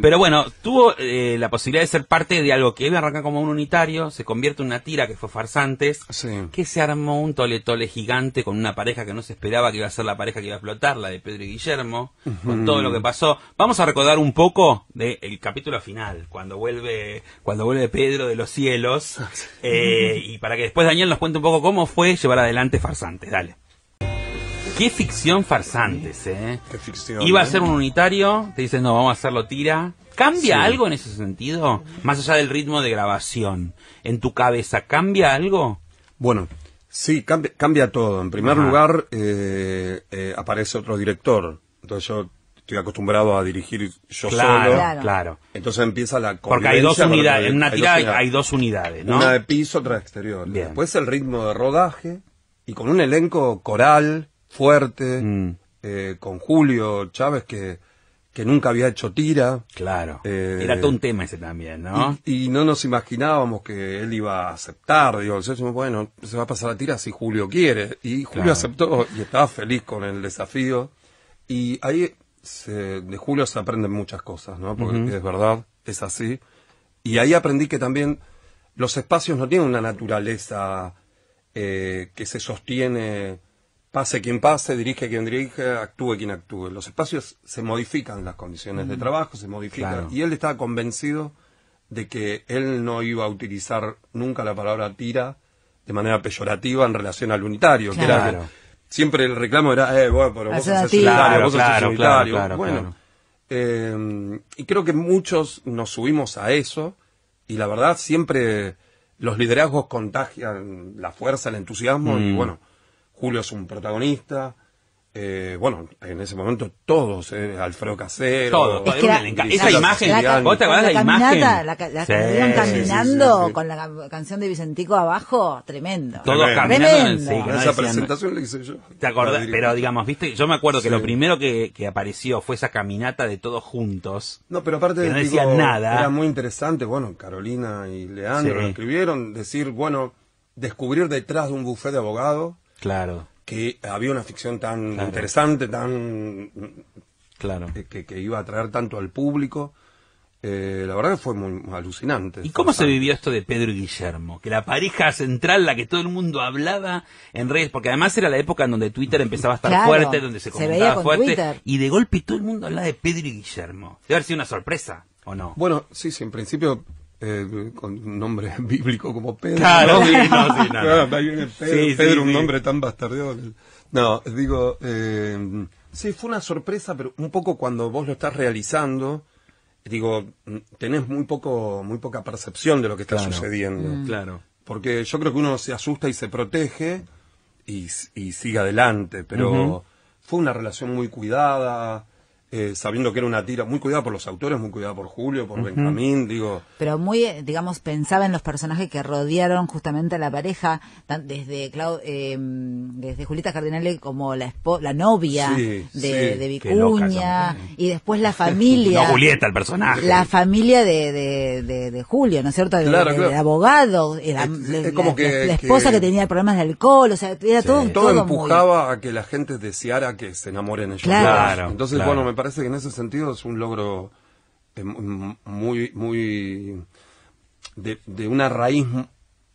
Pero bueno, tuvo eh, la posibilidad de ser parte de algo que a arranca como un unitario, se convierte en una tira que fue Farsantes, que se armó un toletole gigante con una pareja que no se esperaba que iba a ser la pareja que iba a explotar, la de Pedro y Guillermo, con todo lo que pasó. Vamos a recordar un poco del el capítulo final, cuando vuelve, cuando vuelve Pedro de los cielos, eh, y para que después Daniel nos cuente un poco cómo fue llevar adelante Farsantes. Dale. Qué ficción farsantes, ¿eh? Qué ficción. Iba a ¿eh? ser un unitario, te dicen, no, vamos a hacerlo tira. ¿Cambia algo en ese sentido? Más allá del ritmo de grabación, en tu cabeza, ¿cambia algo? Bueno, sí, cambia, todo. En primer lugar, eh, eh, aparece otro director. Entonces yo estoy acostumbrado a dirigir yo solo. Claro, claro. Entonces empieza la Porque hay dos unidades, en una tira hay dos, unidades, ¿no? Una de piso, otra de exterior. Después el ritmo de rodaje y con un elenco coral fuerte, mm. eh, con Julio Chávez que, que nunca había hecho tira. Claro. Eh, Era todo un tema ese también, ¿no? Y, no nos imaginábamos que él iba a aceptar. Digo, bueno, se va a pasar la tira si Julio quiere. Y Julio aceptó y estaba feliz con el desafío. Y ahí de Julio se aprenden muchas cosas, ¿no? Porque es verdad, es así. Y ahí aprendí que también los espacios no tienen una naturaleza eh, que se sostiene pase quien pase, dirige quien dirige, actúe quien actúe. Los espacios se modifican, las condiciones de trabajo se modifican. Y él estaba convencido de que él no iba a utilizar nunca la palabra tira de manera peyorativa en relación al unitario, siempre el reclamo era, eh, bueno, pero vos sos unitario, vos sos unitario. bueno, eh, y creo que muchos nos subimos a eso y la verdad siempre los liderazgos contagian la fuerza, el entusiasmo y mm. bueno Julio es un protagonista. Eh, bueno, en ese momento todos, eh, Alfredo Casero, todos. es que esa imagen, te la, imagen? La, caminando con la canción de Vicentico abajo, tremendo. Todos caminando Esa presentación la hice yo. ¿Te acordás? Pero digamos, viste, yo me acuerdo que lo primero que, apareció fue esa caminata de todos juntos. No, pero aparte de no nada. Era muy interesante, bueno, Carolina y Leandro lo escribieron, decir, bueno, descubrir detrás de un bufé de abogados Claro. Que había una ficción tan interesante, tan. Claro. Que, iba a atraer tanto al público. Eh, la verdad que fue muy alucinante. ¿Y cómo se vivió esto de Pedro y Guillermo? Que la pareja central, la que todo el mundo hablaba en redes, porque además era la época en donde Twitter empezaba a estar fuerte, donde se comentaba fuerte, y de golpe todo el mundo hablaba de Pedro y Guillermo. Debe haber sido una sorpresa, ¿o no? Bueno, sí, sí, en principio eh, con un nombre bíblico como Pedro. Claro, Pedro, un nombre tan bastardeo, No, digo, eh, sí, fue una sorpresa, pero un poco cuando vos lo estás realizando, digo, tenés muy, poco, muy poca percepción de lo que está sucediendo. Mm, claro. Porque yo creo que uno se asusta y se protege y, sigue adelante, pero fue una relación muy cuidada eh, sabiendo que era una tira muy cuidada por los autores, muy cuidada por Julio, por Benjamín, digo. Pero muy, eh, digamos, pensaba en los personajes que rodearon justamente a la pareja, desde Clau, eh, desde Julieta Cardinale como la la novia de, Vicuña, y después la familia. no Julieta, el personaje. La familia de, de, Julio, ¿no es cierto? El abogado, la, esposa que... tenía problemas de alcohol, o sea, era todo, todo. Todo empujaba a que la gente deseara que se enamoren ellos. Claro, Entonces, bueno, me parece parece que en ese sentido es un logro eh, muy, muy, de, una raíz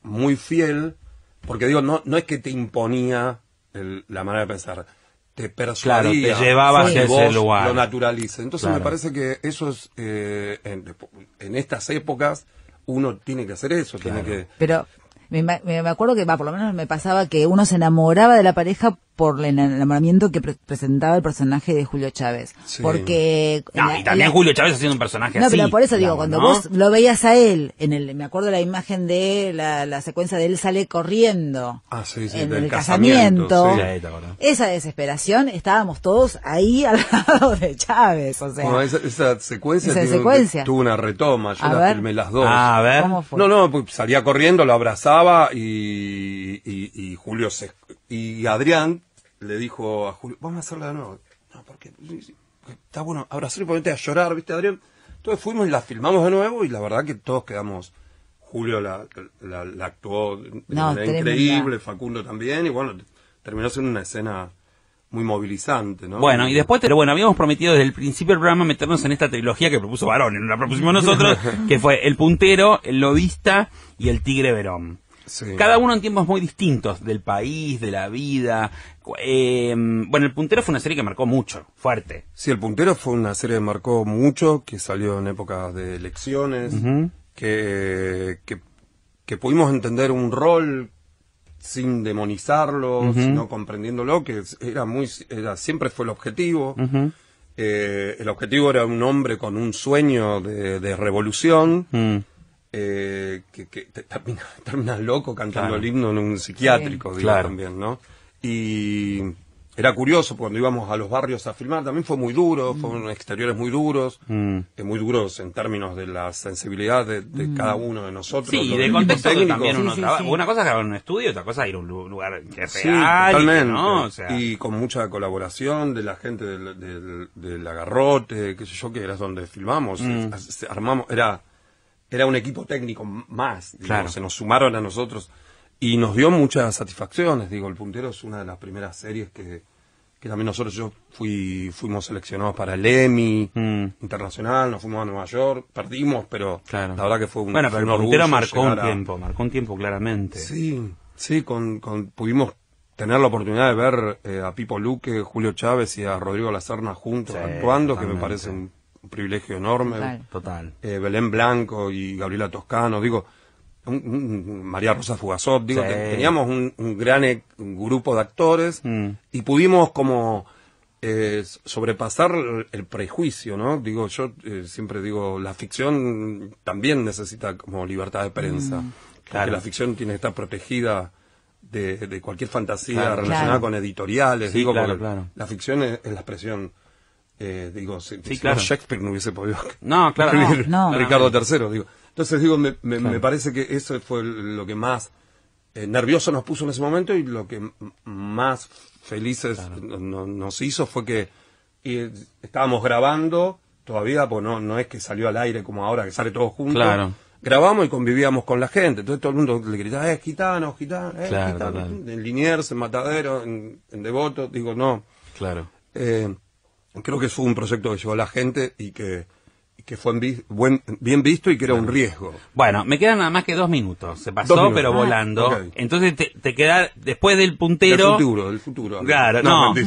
muy fiel, porque digo, no, no es que te imponía la manera de pensar, te persuadía. te llevaba a lugar. Lo naturaliza. Entonces me parece que eso es, eh, en, estas épocas, uno tiene que hacer eso, tiene que... Pero me, acuerdo que, por lo menos me pasaba que uno se enamoraba de la pareja por el enamoramiento que presentaba el personaje de Julio Chávez. Porque. y también Julio Chávez haciendo un personaje no, así. No, pero por eso digo, cuando vos lo veías a él, en el, me acuerdo la imagen de la, secuencia de él sale corriendo. Ah, en el casamiento. Esa desesperación, estábamos todos ahí al lado de Chávez, o sea. esa, secuencia, tuvo una retoma, yo la filmé las dos. Ah, a ver. No, no, pues salía corriendo, lo abrazaba y, y, y Julio se, y Adrián le dijo a Julio, vamos a hacerla de nuevo. No, porque está bueno, ahora y ponete a llorar, ¿viste, Adrián? Entonces fuimos y la filmamos de nuevo y la verdad que todos quedamos... Julio la, la, actuó increíble, Facundo también, y bueno, terminó siendo una escena muy movilizante, ¿no? Bueno, y después, pero bueno, habíamos prometido desde el principio del programa meternos en esta trilogía que propuso Varón, la propusimos nosotros, que fue El Puntero, El lobista y El Tigre Verón. Cada uno en tiempos muy distintos del país, de la vida. Em, bueno, El Puntero fue una serie que marcó mucho, fuerte. Sí, El Puntero fue una serie que marcó mucho, que salió en épocas de elecciones, que, que, pudimos entender un rol sin demonizarlo, sino comprendiéndolo, que era muy, era, siempre fue el objetivo. Eh, el objetivo era un hombre con un sueño de revolución mm. Eh, que, que termina, loco cantando el himno en un psiquiátrico, también, ¿no? Y era curioso cuando íbamos a los barrios a filmar, también fue muy duro, mm. fueron exteriores muy duros, mm. eh, muy duros en términos de la sensibilidad de, mm. cada uno de nosotros. Sí, y de contexto también uno Una cosa es un estudio, otra cosa era ir a un lugar que es real. Totalmente. Y, con mucha colaboración de la gente del, del, del agarrote, qué sé yo, que era donde filmamos, armamos, era era un equipo técnico más, digamos, se nos sumaron a nosotros y nos dio muchas satisfacciones, digo, el puntero es una de las primeras series que, que también nosotros yo fui, fuimos seleccionados para el EMI mm. internacional, nos fuimos a Nueva York, perdimos, pero la verdad que fue un Bueno, pero el puntero marcó un tiempo, marcó un tiempo claramente. Sí, sí, con, pudimos tener la oportunidad de ver eh, a Pipo Luque, Julio Chávez y a Rodrigo Lacerna juntos actuando, que me parece un privilegio enorme. Total. Eh, Belén Blanco y Gabriela Toscano, digo, María Rosa Fugazot, digo, teníamos un, gran e, grupo de actores mm. y pudimos como eh, sobrepasar el prejuicio, ¿no? Digo, yo eh, siempre digo, la ficción también necesita como libertad de prensa, mm. la ficción tiene que estar protegida. De, cualquier fantasía relacionada con editoriales, digo, la ficción es, es la expresión eh, digo, si, no Shakespeare no hubiese podido no, claro, Ricardo III. Digo. Entonces, digo, me, me, parece que eso fue lo que más eh, nervioso nos puso en ese momento y lo que más felices nos hizo fue que eh, estábamos grabando todavía, pues no, no es que salió al aire como ahora, que sale todo junto. Grabamos y convivíamos con la gente. Entonces todo el mundo le gritaba, es eh, gitano, es gitano. En Liniers, en Matadero, en, en Devoto. Digo, no. Claro. Eh, creo que fue un proyecto que llevó a la gente y que, fue bien visto y que era un riesgo. Bueno, me quedan nada más que dos minutos. Se pasó, pero ah, volando. Entonces te, queda después del puntero. El futuro, el futuro. Claro, no. Eh,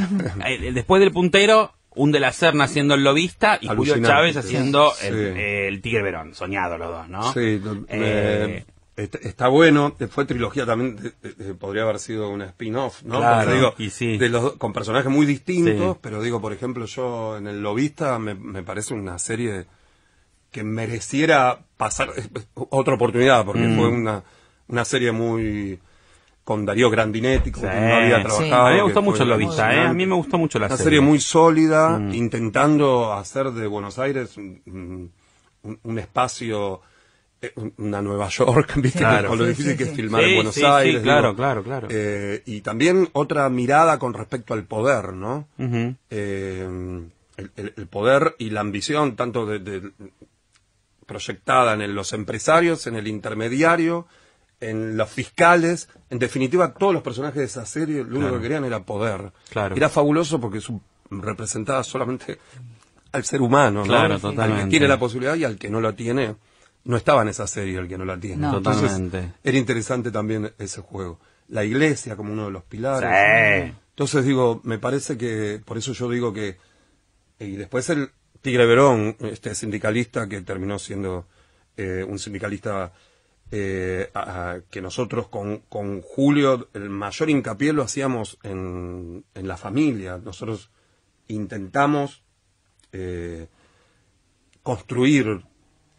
eh, después del puntero, un de la Serna haciendo el lobista y Julio Chávez haciendo el, Tigre Verón. Soñado los dos, ¿no? Sí, eh, Está bueno, fue trilogía también, podría haber sido una spin-off, ¿no? Claro, y sí. con personajes muy distintos, pero digo, por ejemplo, yo en El Lobista me, me parece una serie que mereciera pasar otra oportunidad, porque mm. fue una, una serie muy con Darío Grandinetti, que no había trabajado. A mí me gustó mucho El Lobista, ¿eh? A mí me gustó mucho la serie. Una serie muy sólida, mm. intentando hacer de Buenos Aires un, un espacio eh, una Nueva York, ¿viste? lo difícil que es filmar en Buenos Aires. claro, claro, claro. Eh, y también otra mirada con respecto al poder, ¿no? Eh, el, poder y la ambición, tanto de, proyectada en los empresarios, en el intermediario, en los fiscales. En definitiva, todos los personajes de esa serie lo único que querían era poder. Claro. Era fabuloso porque representaba solamente al ser humano, ¿no? Al que tiene la posibilidad y al que no la tiene no estaba en esa serie el que no la tiene. totalmente. era interesante también ese juego. La iglesia como uno de los pilares. Entonces digo, me parece que, por eso yo digo que, eh, y después el Tigre Verón, este sindicalista que terminó siendo eh, un sindicalista eh, que nosotros con, Julio el mayor hincapié lo hacíamos en, en la familia. Nosotros intentamos construir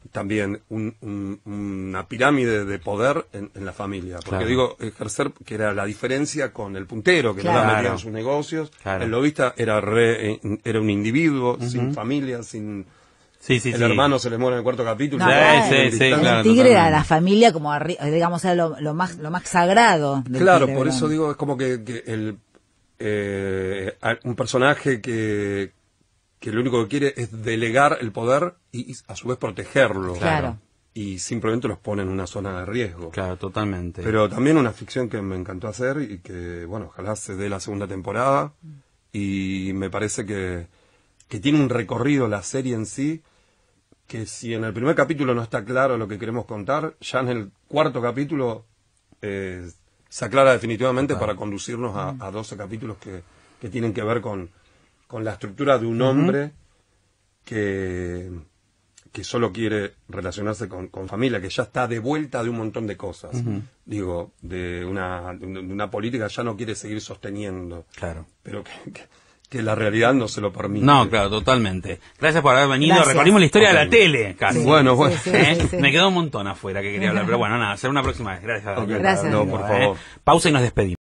también una pirámide de poder en, la familia. Porque digo, ejercer, que era la diferencia con el puntero, que no la en sus negocios. El lobista era, eh, era un individuo, sin familia, sin... Sí, sí, el hermano se le muere en el cuarto capítulo. el tigre era la familia como, digamos, era lo, más, lo más sagrado. claro, por eso digo, es como que, que el, eh, un personaje que, que lo único que quiere es delegar el poder y, a su vez protegerlo. Y simplemente los pone en una zona de riesgo. Claro, totalmente. Pero también una ficción que me encantó hacer y que, bueno, ojalá se dé la segunda temporada. Y me parece que, tiene un recorrido la serie en sí, que si en el primer capítulo no está claro lo que queremos contar, ya en el cuarto capítulo eh, se aclara definitivamente para conducirnos a, 12 capítulos que tienen que ver con, con la estructura de un hombre que, que solo quiere relacionarse con, familia, que ya está de vuelta de un montón de cosas. Digo, de una, de una política ya no quiere seguir sosteniendo. Claro. Pero que, la realidad no se lo permite. No, claro, totalmente. Gracias por haber venido. Gracias. la historia de la tele, casi. bueno, bueno. Me quedó un montón afuera que quería hablar, pero bueno, nada, será una próxima vez. Gracias. Gracias. por eh, Pausa y nos despedimos.